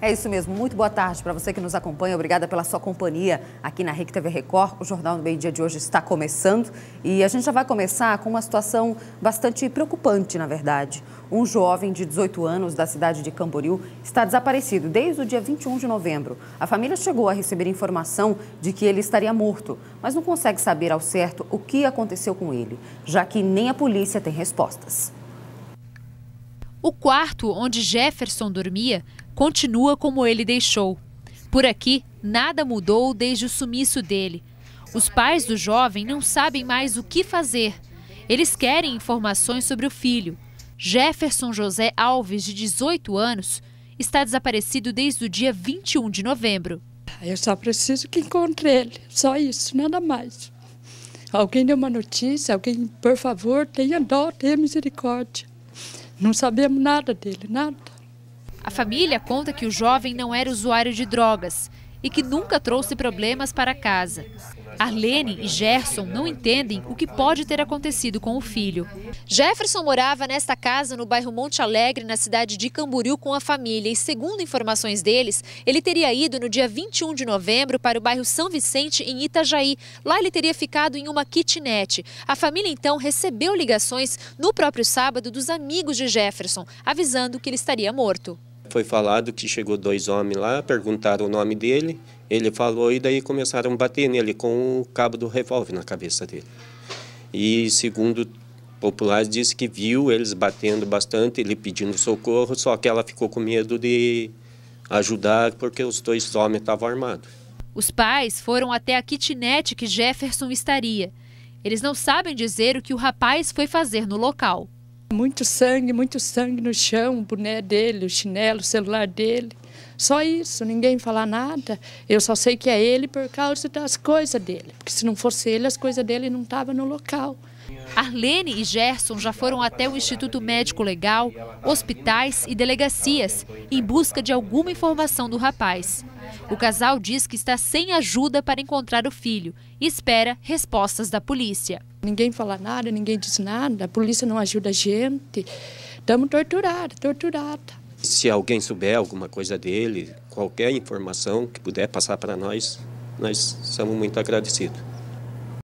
É isso mesmo. Muito boa tarde para você que nos acompanha. Obrigada pela sua companhia aqui na RIC TV Record. O Jornal do Meio Dia de hoje está começando e a gente já vai começar com uma situação bastante preocupante, na verdade. Um jovem de 18 anos da cidade de Camboriú está desaparecido desde o dia 21 de novembro. A família chegou a receber informação de que ele estaria morto, mas não consegue saber ao certo o que aconteceu com ele, já que nem a polícia tem respostas. O quarto onde Jefferson dormia continua como ele deixou. Por aqui, nada mudou desde o sumiço dele. Os pais do jovem não sabem mais o que fazer. Eles querem informações sobre o filho. Jefferson José Alves, de 18 anos, está desaparecido desde o dia 21 de novembro. Eu só preciso que encontre ele, só isso, nada mais. Alguém deu uma notícia, alguém, por favor, tenha dó, tenha misericórdia. Não sabemos nada dele, nada. A família conta que o jovem não era usuário de drogas e que nunca trouxe problemas para casa. Arlene e Gerson não entendem o que pode ter acontecido com o filho. Jefferson morava nesta casa no bairro Monte Alegre, na cidade de Camboriú, com a família. E segundo informações deles, ele teria ido no dia 21 de novembro para o bairro São Vicente, em Itajaí. Lá ele teria ficado em uma kitnet. A família então recebeu ligações no próprio sábado dos amigos de Jefferson, avisando que ele estaria morto. Foi falado que chegou dois homens lá, perguntaram o nome dele, ele falou e daí começaram a bater nele com o cabo do revólver na cabeça dele. E segundo populares disse que viu eles batendo bastante, ele pedindo socorro, só que ela ficou com medo de ajudar porque os dois homens estavam armados. Os pais foram até a kitnet que Jefferson estaria. Eles não sabem dizer o que o rapaz foi fazer no local. Muito sangue, muito sangue no chão, o boné dele, o chinelo, o celular dele. Só isso, ninguém fala nada. Eu só sei que é ele por causa das coisas dele. Porque se não fosse ele, as coisas dele não estavam no local. Arlene e Gerson já foram até o Instituto Médico Legal, hospitais e delegacias em busca de alguma informação do rapaz. O casal diz que está sem ajuda para encontrar o filho e espera respostas da polícia. Ninguém fala nada, ninguém diz nada, a polícia não ajuda a gente. Estamos torturados, torturados. Se alguém souber alguma coisa dele, qualquer informação que puder passar para nós, nós somos muito agradecidos.